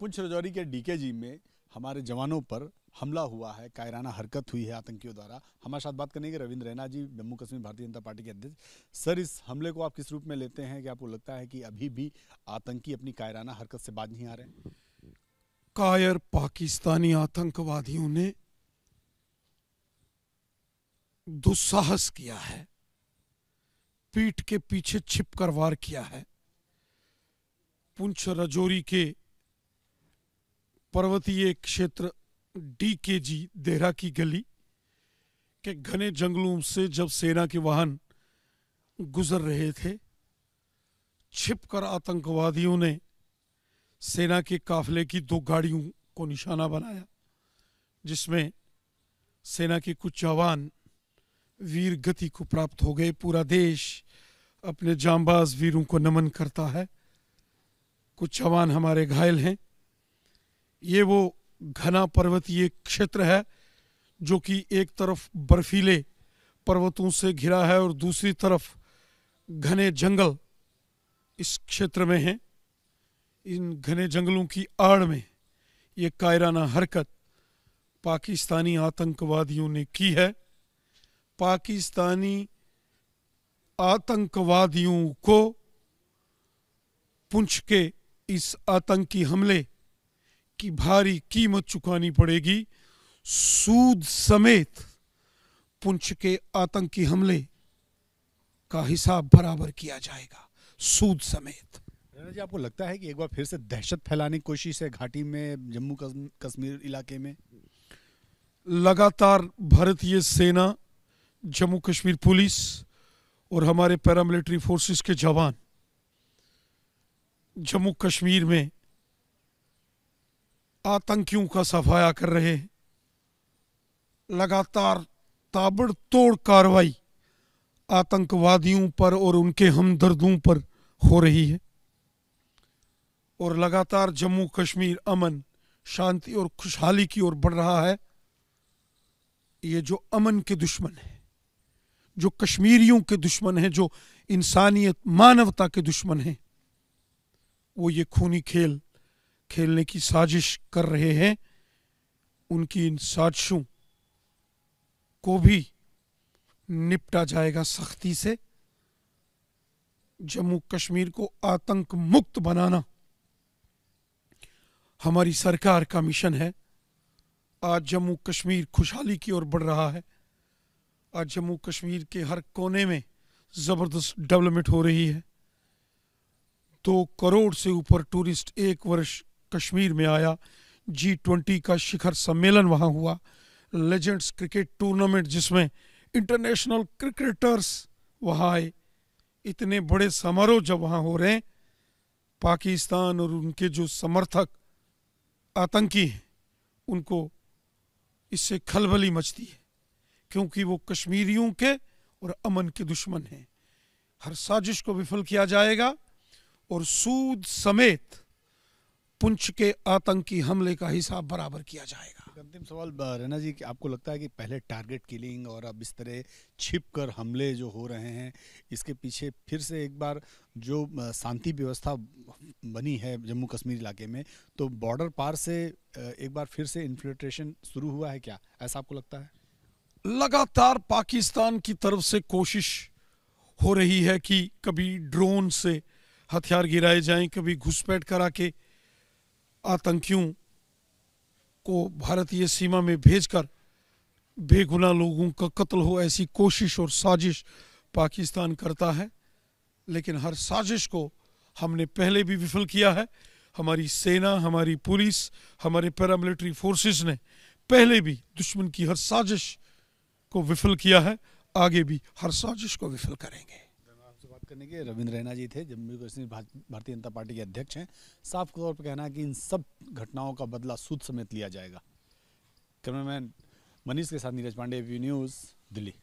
पुंछ रजौरी के डीकेजी में हमारे जवानों पर हमला हुआ है कायराना हरकत हुई है आतंकियों द्वारा हमारे साथ बात करेंगे रविंद्र रैना जी जम्मू कश्मीर भारतीय जनता पार्टी के अध्यक्ष सर इस हमले को आप किस रूप में लेते हैं कि आपको लगता है कि अभी भी आतंकी अपनी कायराना हरकत से बाज नहीं आ रहे कायर पाकिस्तानी आतंकवादियों ने दुस्साहस किया है पीठ के पीछे छिप वार किया है पुंछ रजौरी के पर्वतीय क्षेत्र डी के जी देहरा की गली के घने जंगलों से जब सेना के वाहन गुजर रहे थे छिपकर आतंकवादियों ने सेना के काफिले की दो गाड़ियों को निशाना बनाया जिसमें सेना के कुछ जवान वीर गति को प्राप्त हो गए पूरा देश अपने जांबाज वीरों को नमन करता है कुछ जवान हमारे घायल हैं ये वो घना पर्वतीय क्षेत्र है जो कि एक तरफ बर्फीले पर्वतों से घिरा है और दूसरी तरफ घने जंगल इस क्षेत्र में हैं इन घने जंगलों की आड़ में ये कायराना हरकत पाकिस्तानी आतंकवादियों ने की है पाकिस्तानी आतंकवादियों को पुंछ के इस आतंकी हमले की भारी कीमत चुकानी पड़ेगी सूद समेत पुंछ के आतंकी हमले का हिसाब बराबर किया जाएगा सूद समेत जी आपको लगता है कि एक बार फिर से दहशत फैलाने की कोशिश है घाटी में जम्मू कश्मीर इलाके में लगातार भारतीय सेना जम्मू कश्मीर पुलिस और हमारे पैरामिलिट्री फोर्सेस के जवान जम्मू कश्मीर में आतंकियों का सफाया कर रहे हैं लगातार ताबड़तोड़ कार्रवाई आतंकवादियों पर और उनके हमदर्दों पर हो रही है और लगातार जम्मू कश्मीर अमन शांति और खुशहाली की ओर बढ़ रहा है ये जो अमन के दुश्मन है जो कश्मीरियों के दुश्मन है जो इंसानियत मानवता के दुश्मन है वो ये खूनी खेल खेलने की साजिश कर रहे हैं उनकी इन साजिशों को भी निपटा जाएगा सख्ती से जम्मू कश्मीर को आतंक मुक्त बनाना हमारी सरकार का मिशन है आज जम्मू कश्मीर खुशहाली की ओर बढ़ रहा है आज जम्मू कश्मीर के हर कोने में ज़बरदस्त डेवलपमेंट हो रही है दो करोड़ से ऊपर टूरिस्ट एक वर्ष कश्मीर में आया जी ट्वेंटी का शिखर सम्मेलन वहाँ हुआ लेजेंड्स क्रिकेट टूर्नामेंट जिसमें इंटरनेशनल क्रिकेटर्स वहाँ आए इतने बड़े समारोह जब वहाँ हो रहे हैं पाकिस्तान और उनके जो समर्थक आतंकी हैं उनको इससे खलबली मचती है क्योंकि वो कश्मीरियों के और अमन के दुश्मन हैं हर साजिश को विफल किया जाएगा और सूद समेत पुंछ के आतंकी हमले का हिसाब बराबर किया जाएगा अंतिम सवाल रैना जी कि आपको लगता है कि पहले टारगेट किलिंग और अब इस तरह छिप कर हमले जो हो रहे हैं इसके पीछे फिर से एक बार जो शांति व्यवस्था बनी है जम्मू कश्मीर इलाके में तो बॉर्डर पार से एक बार फिर से इन्फिल्ट्रेशन शुरू हुआ है क्या ऐसा आपको लगता है लगातार पाकिस्तान की तरफ से कोशिश हो रही है कि कभी ड्रोन से हथियार गिराए जाएं कभी घुसपैठ करा के आतंकियों को भारतीय सीमा में भेजकर बेगुना लोगों का कत्ल हो ऐसी कोशिश और साजिश पाकिस्तान करता है लेकिन हर साजिश को हमने पहले भी विफल किया है हमारी सेना हमारी पुलिस हमारे पैरामिलिट्री फोर्सेस ने पहले भी दुश्मन की हर साजिश को विफल किया है आगे भी हर साजिश को विफल करेंगे करने के रविंद्र रैना जी थे जम्मू कश्मीर भारतीय जनता पार्टी के अध्यक्ष हैं साफ तौर पर कहना है कि इन सब घटनाओं का बदला सूद समेत लिया जाएगा कैमरामैन मनीष के साथ नीरज पांडे व्यू न्यूज़ दिल्ली